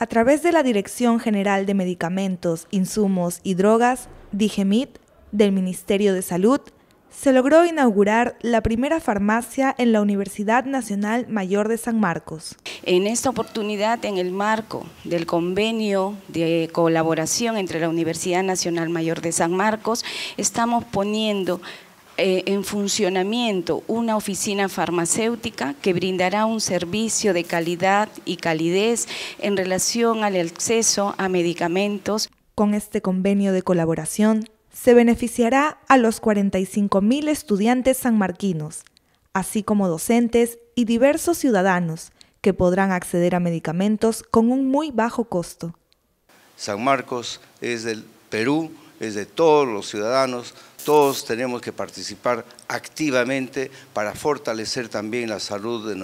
A través de la Dirección General de Medicamentos, Insumos y Drogas, DIGEMIT, del Ministerio de Salud, se logró inaugurar la primera farmacia en la Universidad Nacional Mayor de San Marcos. En esta oportunidad, en el marco del convenio de colaboración entre la Universidad Nacional Mayor de San Marcos, estamos poniendo eh, en funcionamiento una oficina farmacéutica que brindará un servicio de calidad y calidez en relación al acceso a medicamentos. Con este convenio de colaboración se beneficiará a los 45.000 estudiantes sanmarquinos, así como docentes y diversos ciudadanos que podrán acceder a medicamentos con un muy bajo costo. San Marcos es del Perú, es de todos los ciudadanos, todos tenemos que participar activamente para fortalecer también la salud de,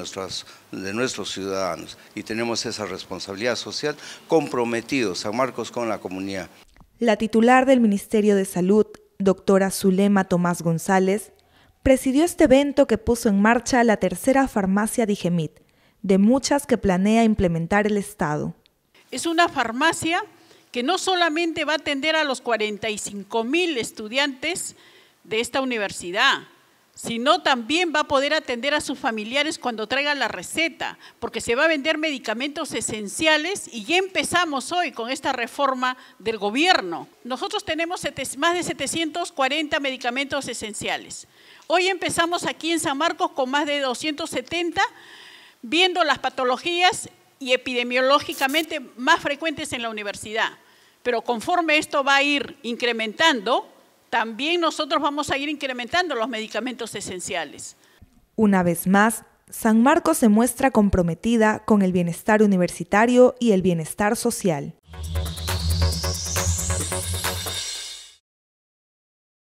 de nuestros ciudadanos y tenemos esa responsabilidad social comprometidos, San Marcos, con la comunidad. La titular del Ministerio de Salud, doctora Zulema Tomás González, presidió este evento que puso en marcha la tercera farmacia Digemit, de muchas que planea implementar el Estado. Es una farmacia que no solamente va a atender a los 45 mil estudiantes de esta universidad, sino también va a poder atender a sus familiares cuando traigan la receta, porque se va a vender medicamentos esenciales y ya empezamos hoy con esta reforma del gobierno. Nosotros tenemos más de 740 medicamentos esenciales. Hoy empezamos aquí en San Marcos con más de 270, viendo las patologías y epidemiológicamente más frecuentes en la universidad pero conforme esto va a ir incrementando, también nosotros vamos a ir incrementando los medicamentos esenciales. Una vez más, San Marcos se muestra comprometida con el bienestar universitario y el bienestar social.